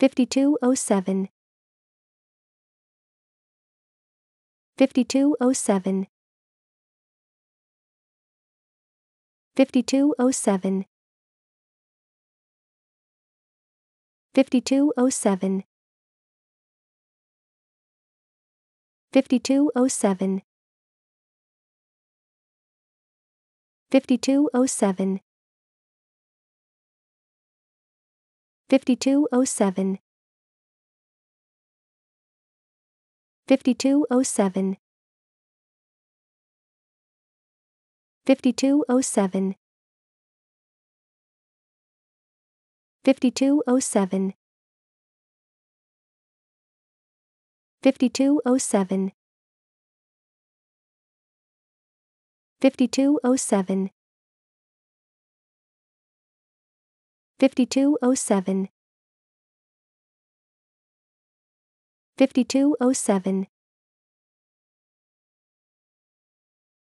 5207 5207 5207 5207 5207 5207 5207 5207 5207 5207 5207 5207 5207 5207